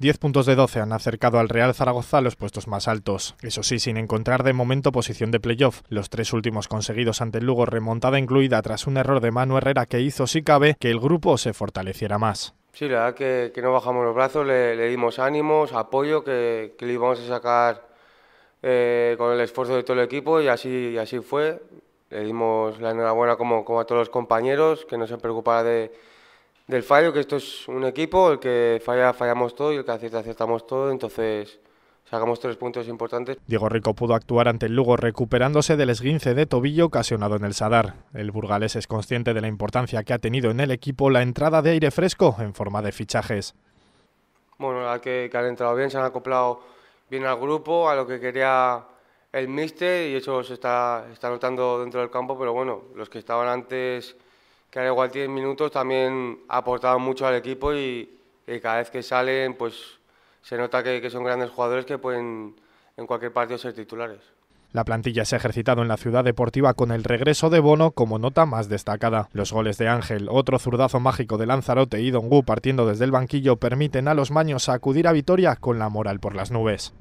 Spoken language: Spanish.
10 puntos de 12 han acercado al Real Zaragoza a los puestos más altos, eso sí, sin encontrar de momento posición de playoff. Los tres últimos conseguidos ante el Lugo, remontada incluida tras un error de Manu Herrera que hizo, si cabe, que el grupo se fortaleciera más. Sí, la verdad que, no bajamos los brazos, le, dimos ánimos, apoyo, que, le íbamos a sacar eh, con el esfuerzo de todo el equipo y así, así fue. Le dimos la enhorabuena como a todos los compañeros, que no se preocupara de del fallo, que esto es un equipo, el que falla, fallamos todo y el que acierta, acertamos todo, entonces sacamos tres puntos importantes. Diego Rico pudo actuar ante el Lugo recuperándose del esguince de tobillo ocasionado en el Sadar. El burgalés es consciente de la importancia que ha tenido en el equipo la entrada de aire fresco en forma de fichajes. Bueno, la que, han entrado bien, se han acoplado bien al grupo, a lo que quería el míster y eso se está, está notando dentro del campo, pero bueno, los que estaban antes que al igual 10 minutos también ha aportado mucho al equipo y, cada vez que salen pues se nota que, son grandes jugadores que pueden en cualquier partido ser titulares. La plantilla se ha ejercitado en la ciudad deportiva con el regreso de Bono como nota más destacada. Los goles de Ángel, otro zurdazo mágico de Lanzarote y Don Dongu partiendo desde el banquillo permiten a los maños acudir a Vitoria con la moral por las nubes.